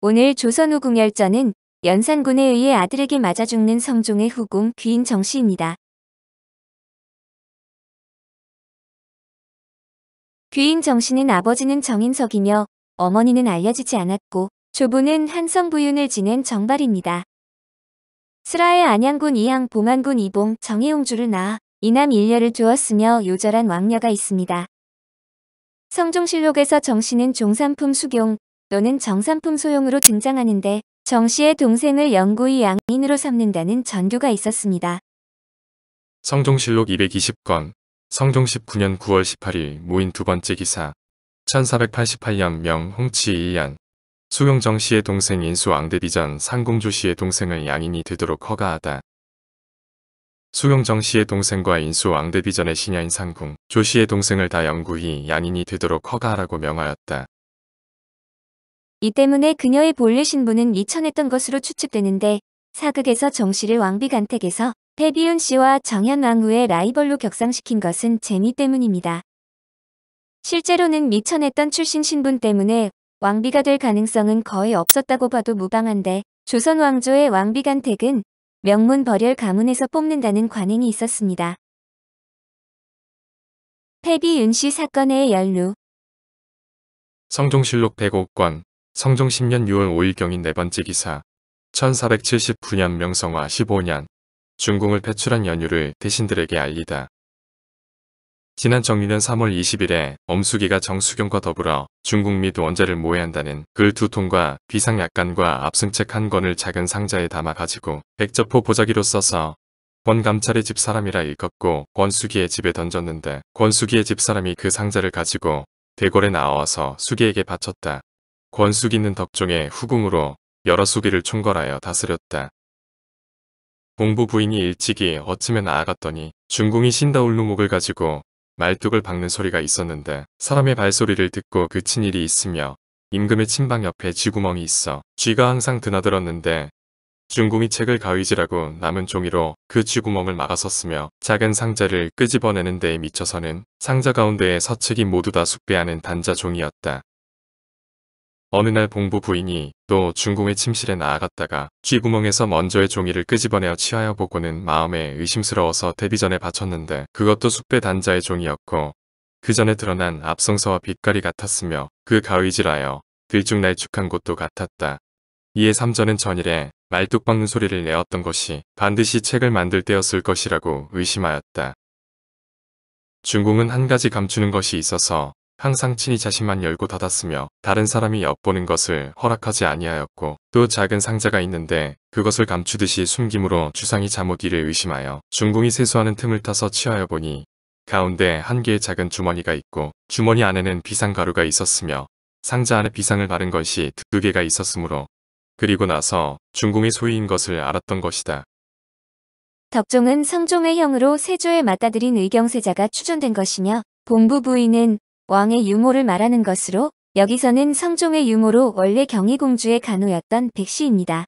오늘 조선우 궁열전은 연산군에 의해 아들에게 맞아 죽는 성종의 후궁 귀인 정씨입니다. 귀인 정씨는 아버지는 정인석이며 어머니는 알려지지 않았고 조부는 한성부윤을 지낸 정발입니다. 슬하의 안양군 이양 봉안군 이봉 정혜옹주를 낳아 이남 일녀를 두었으며 요절한 왕녀가 있습니다. 성종실록에서 정씨는 종산품 수경, 또는 정산품 소용으로 등장하는데 정씨의 동생을 영구히 양인으로 삼는다는 전교가 있었습니다. 성종실록 220권 성종십 9년 9월 18일 모인 두 번째 기사 1488년 명홍치 이안 수용정 씨의 동생 인수 왕대비전 상공조 씨의 동생을 양인이 되도록 허가하다. 수용정 씨의 동생과 인수 왕대비전의 신야인 상궁 조 씨의 동생을 다 영구히 양인이 되도록 허가하라고 명하였다. 이 때문에 그녀의 본래 신분은 미천했던 것으로 추측되는데 사극에서 정씨를 왕비 간택에서 패비윤 씨와 정현 왕후의 라이벌로 격상시킨 것은 재미 때문입니다. 실제로는 미천했던 출신 신분 때문에 왕비가 될 가능성은 거의 없었다고 봐도 무방한데 조선 왕조의 왕비 간택은 명문 버열 가문에서 뽑는다는 관행이 있었습니다. 패비윤 씨 사건의 연루 성종실록 105권 성종 10년 6월 5일경인 네 번째 기사 1479년 명성화 15년 중궁을 폐출한 연유를 대신들에게 알리다. 지난 정리는 3월 20일에 엄숙이가 정수경과 더불어 중국 및원자를 모해한다는 글 두 통과 비상약관과 압승책 한 권을 작은 상자에 담아 가지고 백접호 보자기로 써서 권감찰의 집사람이라 읽었고 권수기의 집에 던졌는데 권수기의 집사람이 그 상자를 가지고 대궐에 나와서 수기에게 바쳤다. 권숙이는 덕종의 후궁으로 여러 수기를 총괄하여 다스렸다. 공부 부인이 일찍이 어찌면 나아갔더니 중궁이 신다울루목을 가지고 말뚝을 박는 소리가 있었는데 사람의 발소리를 듣고 그친 일이 있으며 임금의 침방 옆에 쥐구멍이 있어 쥐가 항상 드나들었는데 중궁이 책을 가위질하고 남은 종이로 그 쥐구멍을 막아섰으며 작은 상자를 끄집어내는 데에 미쳐서는 상자 가운데에 서책이 모두 다 숙배하는 단자 종이었다. 어느 날 봉부 부인이 또 중궁의 침실에 나아갔다가 쥐구멍에서 먼저의 종이를 끄집어내어 치하여 보고는 마음에 의심스러워서 대비 전에 바쳤는데 그것도 숙배 단자의 종이었고 그 전에 드러난 앞성서와 빛깔이 같았으며 그 가위질하여 들쭉날쭉한 곳도 같았다. 이에 삼전은 전일에 말뚝 박는 소리를 내었던 것이 반드시 책을 만들 때였을 것이라고 의심하였다. 중공은 한 가지 감추는 것이 있어서 항상 친히 자신만 열고 닫았으며 다른 사람이 엿보는 것을 허락하지 아니하였고 또 작은 상자가 있는데 그것을 감추듯이 숨김으로 주상이 잠옷기를 의심하여 중궁이 세수하는 틈을 타서 치하여 보니 가운데 한 개의 작은 주머니가 있고 주머니 안에는 비상가루가 있었으며 상자 안에 비상을 바른 것이 두 개가 있었으므로 그리고 나서 중궁의 소유인 것을 알았던 것이다. 덕종은 성종의 형으로 세조에 맞다들인 의경세자가 추존된 것이며 봉부 부인은 왕의 유모를 말하는 것으로 여기서는 성종의 유모로 원래 경희공주의 간호였던 백씨입니다.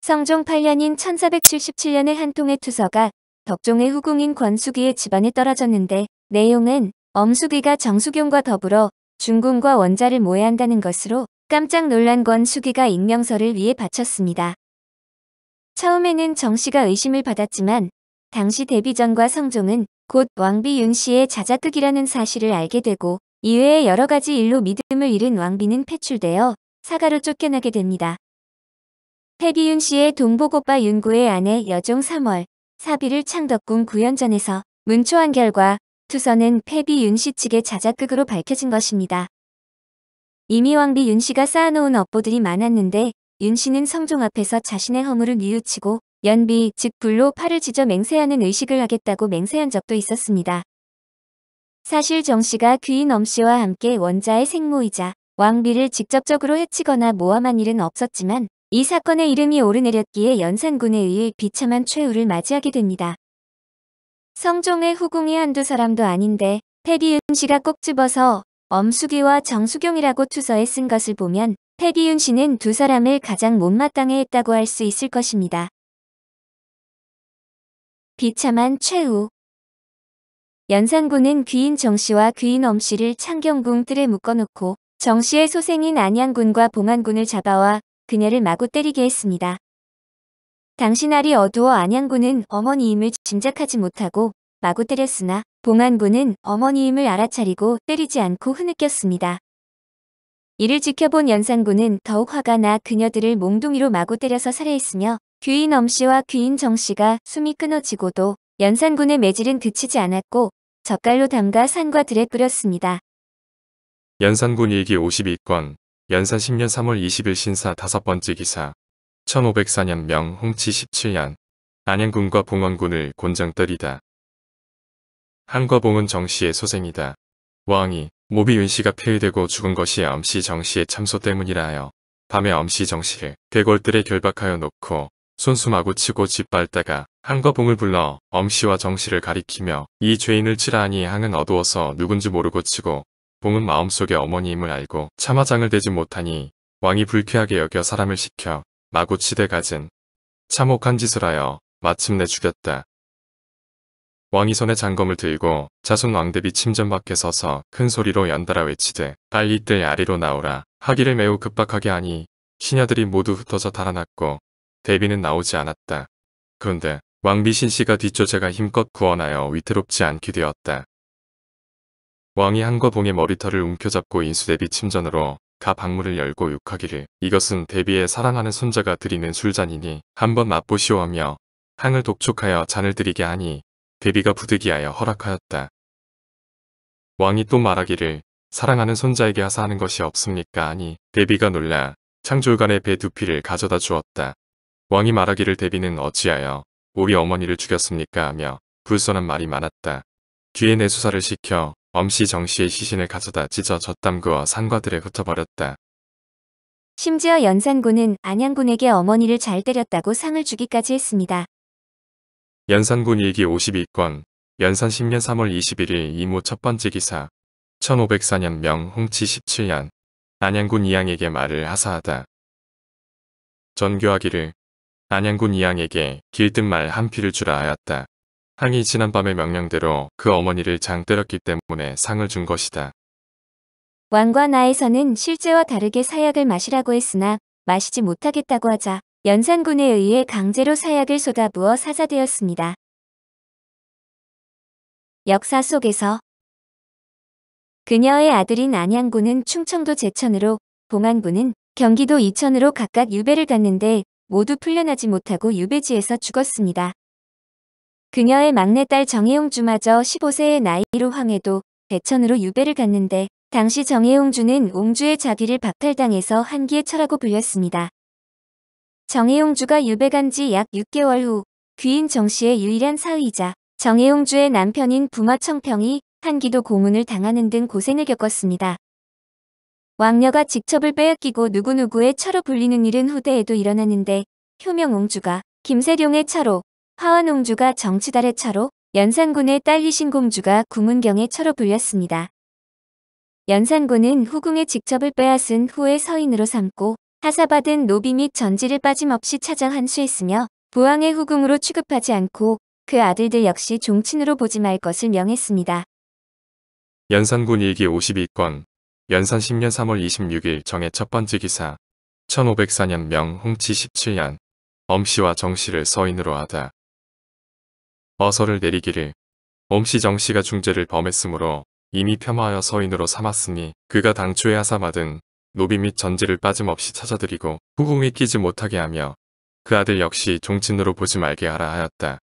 성종 8년인 1477년의 한 통의 투서가 덕종의 후궁인 권숙이의 집안에 떨어졌는데 내용은 엄숙이가 정수경과 더불어 중궁과 원자를 모해한다는 것으로 깜짝 놀란 권숙이가 익명서를 위해 바쳤습니다. 처음에는 정씨가 의심을 받았지만 당시 대비전과 성종은 곧 왕비 윤씨의 자작극이라는 사실을 알게 되고 이외에 여러 가지 일로 믿음을 잃은 왕비는 폐출되어 사가로 쫓겨나게 됩니다. 태비윤 씨의 동복오빠 윤구의 아내 여종 3월 사비를 창덕궁 구연전에서 문초한 결과 투서는 패비윤 씨 측의 자작극으로 밝혀진 것입니다. 이미 왕비 윤 씨가 쌓아놓은 업보들이 많았는데 윤 씨는 성종 앞에서 자신의 허물을 뉘우치고 연비, 즉 불로 팔을 지져 맹세하는 의식을 하겠다고 맹세한 적도 있었습니다. 사실 정씨가 귀인 엄씨와 함께 원자의 생모이자 왕비를 직접적으로 해치거나 모함한 일은 없었지만 이 사건의 이름이 오르내렸기에 연산군에 의해 비참한 최후를 맞이하게 됩니다. 성종의 후궁이 한두 사람도 아닌데 패비윤 씨가 꼭 집어서 엄숙이와 정수경이라고 투서에 쓴 것을 보면 패비윤 씨는 두 사람을 가장 못마땅해 했다고 할 수 있을 것입니다. 비참한 최후 연산군은 귀인 정씨와 귀인 엄씨를 창경궁 뜰에 묶어놓고 정씨의 소생인 안양군과 봉안군을 잡아와 그녀를 마구 때리게 했습니다. 당시 날이 어두워 안양군은 어머니임을 짐작하지 못하고 마구 때렸으나 봉안군은 어머니임을 알아차리고 때리지 않고 흐느꼈습니다. 이를 지켜본 연산군은 더욱 화가 나 그녀들을 몽둥이로 마구 때려서 살해했으며 귀인 엄씨와 귀인 정씨가 숨이 끊어지고도 연산군의 매질은 그치지 않았고 젓갈로 담가 산과 들에 뿌렸습니다 연산군 일기 52권 연산 10년 3월 20일 신사 다섯 번째 기사 1504년 명 홍치 17년 안양군과 봉원군을 곤장떨이다 한과봉은 정씨의 소생이다. 왕이 모비 윤씨가 폐위되고 죽은 것이 엄씨 정씨의 참소 때문이라 하여 밤에 엄씨 정씨를 대궐들에 결박하여 놓고 손수 마구 치고 짓밟다가 한 거봉을 불러 엄씨와 정씨를 가리키며 이 죄인을 치라하니 항은 어두워서 누군지 모르고 치고 봉은 마음속에 어머니임을 알고 차마장을 대지 못하니 왕이 불쾌하게 여겨 사람을 시켜 마구 치대 가진 참혹한 짓을 하여 마침내 죽였다. 왕이 손에 장검을 들고 자손 왕대비 침전 밖에 서서 큰 소리로 연달아 외치되 빨리 이때 아리로 나오라 하기를 매우 급박하게 하니 시녀들이 모두 흩어져 달아났고 데비는 나오지 않았다. 그런데 왕비신 씨가 뒷조제가 힘껏 구원하여 위태롭지 않게 되었다. 왕이 한거봉의 머리털을 움켜잡고 인수대비 침전으로 가 방문을 열고 욕하기를 이것은 대비의 사랑하는 손자가 드리는 술잔이니 한번 맛보시오 하며 향을 독촉하여 잔을 드리게 하니 대비가 부득이하여 허락하였다. 왕이 또 말하기를 사랑하는 손자에게 하사하는 것이 없습니까 아니 대비가 놀라 창졸간의 배 두피를 가져다 주었다. 왕이 말하기를 대비는 어찌하여 우리 어머니를 죽였습니까 하며 불손한 말이 많았다. 뒤에 내 수사를 시켜 엄씨 정씨의 시신을 가져다 찢어 젖담그어 산과들에 흩어버렸다. 심지어 연산군은 안양군에게 어머니를 잘 때렸다고 상을 주기까지 했습니다. 연산군 일기 52권 연산 10년 3월 21일 이모 첫 번째 기사 1504년 명 홍치 17년 안양군 이양에게 말을 하사하다. 전교하기를 안양군 이양에게 길든말 한 피를 주라 하였다. 항이 지난밤의 명령대로 그 어머니를 장 때렸기 때문에 상을 준 것이다. 왕과 나에서는 실제와 다르게 사약을 마시라고 했으나 마시지 못하겠다고 하자 연산군에 의해 강제로 사약을 쏟아부어 사자되었습니다. 역사 속에서 그녀의 아들인 안양군은 충청도 제천으로 봉안군은 경기도 이천으로 각각 유배를 갔는데 모두 풀려나지 못하고 유배지에서 죽었습니다. 그녀의 막내딸 정혜용주마저 15세의 나이로 황해도 대천으로 유배를 갔는데 당시 정혜용주는 옹주의 자기를 박탈당해서 한기에 처라고 불렸습니다. 정혜용주가 유배간 지 약 6개월 후 귀인 정씨의 유일한 사위이자 정혜용주의 남편인 부마 청평이 한기도 고문을 당하는 등 고생을 겪었습니다. 왕녀가 직첩을 빼앗기고 누구누구의 차로 불리는 일은 후대에도 일어났는데 효명옹주가 김세룡의 차로, 화원옹주가 정치달의 차로, 연산군의 딸리신 공주가 구문경의 차로 불렸습니다. 연산군은 후궁의 직첩을 빼앗은 후의 서인으로 삼고 하사받은 노비 및 전지를 빠짐없이 차장 한수했으며 부왕의 후궁으로 취급하지 않고 그 아들들 역시 종친으로 보지 말 것을 명했습니다. 연산군 일기 52권 연산 10년 3월 26일 정의 첫 번째 기사 1504년 명홍치 17년 엄씨와 정씨를 서인으로 하다. 어서를 내리기를 엄씨 정씨가 중재를 범했으므로 이미 폄하하여 서인으로 삼았으니 그가 당초에 하사받은 노비 및 전제를 빠짐없이 찾아들이고 후궁에 끼지 못하게 하며 그 아들 역시 종친으로 보지 말게 하라 하였다.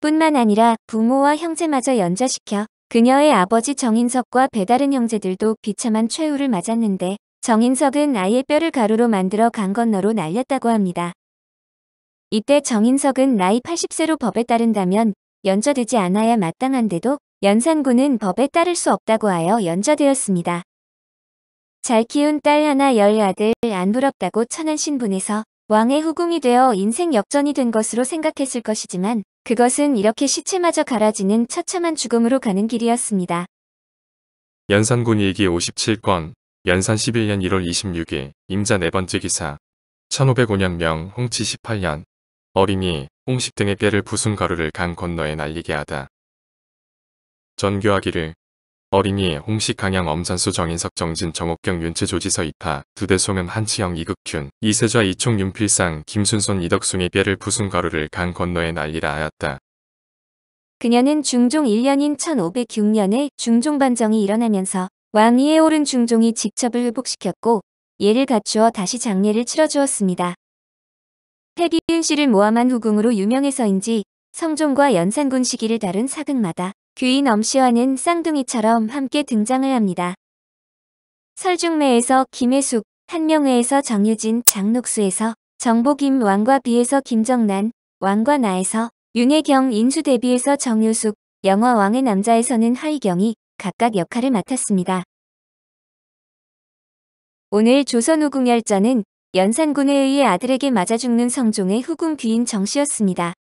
뿐만 아니라 부모와 형제마저 연좌시켜 그녀의 아버지 정인석과 배다른 형제들도 비참한 최후를 맞았는데 정인석은 아예 뼈를 가루로 만들어 강 건너로 날렸다고 합니다. 이때 정인석은 나이 80세로 법에 따른다면 연좌되지 않아야 마땅한데도 연산군은 법에 따를 수 없다고 하여 연좌되었습니다. 잘 키운 딸 하나 열 아들 안 부럽다고 천한 신분에서 왕의 후궁이 되어 인생 역전이 된 것으로 생각했을 것이지만 그것은 이렇게 시체마저 갈아지는 처참한 죽음으로 가는 길이었습니다. 연산군 일기 57권 연산 11년 1월 26일 임자 네 번째 기사 1505년 명 홍치 18년 어린이 홍식 등의 뼈를 부순 가루를 강 건너에 날리게 하다. 전교하기를 어린이, 홍식 강양, 엄산수, 정인석, 정진, 정옥경, 윤채, 조지서, 이파, 두대송음, 한치영, 이극균, 이세좌, 이총, 윤필상, 김순손, 이덕숭의 뼈를 부순 가루를 강 건너에 날리라 하였다. 그녀는 중종 1년인 1506년에 중종반정이 일어나면서 왕위에 오른 중종이 직첩을 회복시켰고 예를 갖추어 다시 장례를 치러주었습니다. 태비윤 씨를 모함한 후궁으로 유명해서인지 성종과 연산군 시기를 다룬 사극마다 귀인 엄씨와는 쌍둥이처럼 함께 등장을 합니다. 설중매에서 김혜숙, 한명회에서 정유진, 장록수에서 정복임 왕과 비에서 김정난, 왕과 나에서 윤혜경 인수 대비에서 정유숙, 영화 왕의 남자에서는 하이경이 각각 역할을 맡았습니다. 오늘 조선 후궁 열전은 연산군에 의해 아들에게 맞아 죽는 성종의 후궁 귀인 정씨였습니다.